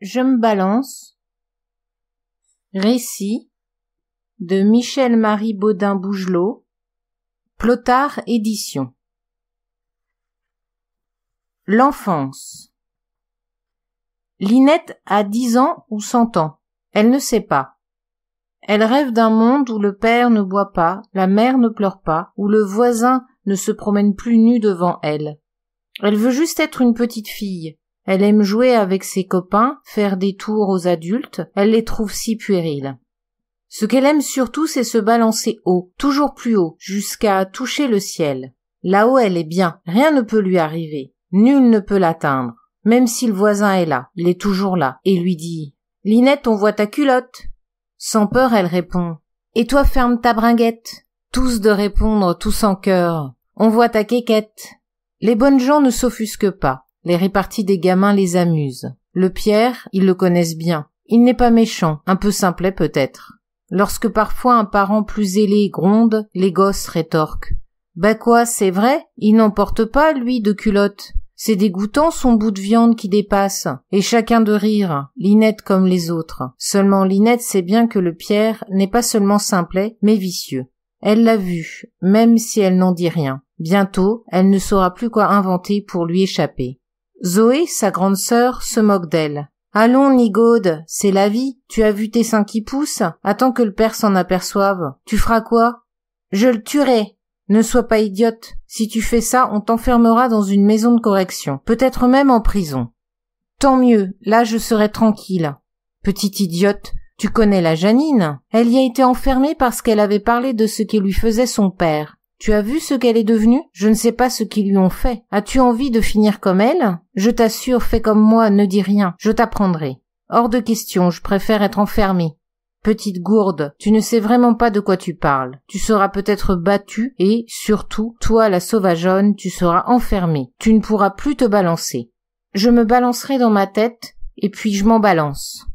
Je me balance. Récit de Michel-Marie Baudin Bougelot, Plotard Édition. L'enfance. Linette a dix ans ou cent ans. Elle ne sait pas. Elle rêve d'un monde où le père ne boit pas, la mère ne pleure pas, où le voisin ne se promène plus nu devant elle. Elle veut juste être une petite fille, elle aime jouer avec ses copains, faire des tours aux adultes, elle les trouve si puériles. Ce qu'elle aime surtout, c'est se balancer haut, toujours plus haut, jusqu'à toucher le ciel. Là-haut, elle est bien, rien ne peut lui arriver, nul ne peut l'atteindre. Même si le voisin est là, il est toujours là, et lui dit Linette, on voit ta culotte. Sans peur, elle répond Et toi, ferme ta bringuette. Tous de répondre, tous en cœur On voit ta quéquette. Les bonnes gens ne s'offusquent pas. Les réparties des gamins les amusent. Le Pierre, ils le connaissent bien. Il n'est pas méchant, un peu simplet peut-être. Lorsque parfois un parent plus ailé gronde, les gosses rétorquent. Bah quoi, c'est vrai, il n'en porte pas, lui, de culotte. C'est dégoûtant son bout de viande qui dépasse. Et chacun de rire, Linette comme les autres. Seulement Linette sait bien que le Pierre n'est pas seulement simplet, mais vicieux. Elle l'a vu, même si elle n'en dit rien. Bientôt, elle ne saura plus quoi inventer pour lui échapper. Zoé, sa grande sœur, se moque d'elle. Allons, Nigaude, c'est la vie. Tu as vu tes seins qui poussent. Attends que le père s'en aperçoive. Tu feras quoi? Je le tuerai. Ne sois pas idiote. Si tu fais ça, on t'enfermera dans une maison de correction. Peut-être même en prison. Tant mieux. Là, je serai tranquille. Petite idiote. Tu connais la Janine. Elle y a été enfermée parce qu'elle avait parlé de ce que lui faisait son père. Tu as vu ce qu'elle est devenue Je ne sais pas ce qu'ils lui ont fait. As-tu envie de finir comme elle Je t'assure, fais comme moi, ne dis rien, je t'apprendrai. Hors de question, je préfère être enfermée. Petite gourde, tu ne sais vraiment pas de quoi tu parles. Tu seras peut-être battue et, surtout, toi, la sauvageonne, tu seras enfermée. Tu ne pourras plus te balancer. Je me balancerai dans ma tête, et puis je m'en balance.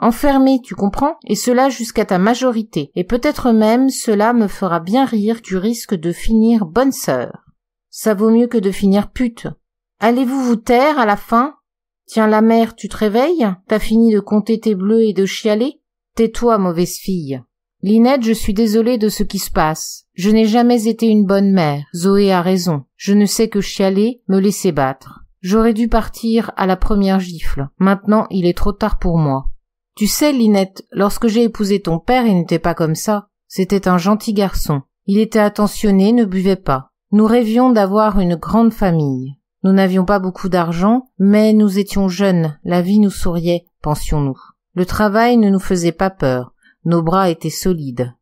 Enfermé, tu comprends Et cela jusqu'à ta majorité. Et peut-être même cela me fera bien rire du risque de finir bonne sœur. Ça vaut mieux que de finir pute. Allez-vous vous taire à la fin Tiens la mère, tu te réveilles T'as fini de compter tes bleus et de chialer Tais-toi, mauvaise fille. Linette, je suis désolée de ce qui se passe. Je n'ai jamais été une bonne mère. Zoé a raison. Je ne sais que chialer, me laisser battre. J'aurais dû partir à la première gifle. Maintenant, il est trop tard pour moi. Tu sais, Linette, lorsque j'ai épousé ton père, il n'était pas comme ça. C'était un gentil garçon. Il était attentionné, ne buvait pas. Nous rêvions d'avoir une grande famille. Nous n'avions pas beaucoup d'argent, mais nous étions jeunes, la vie nous souriait, pensions-nous. Le travail ne nous faisait pas peur, nos bras étaient solides,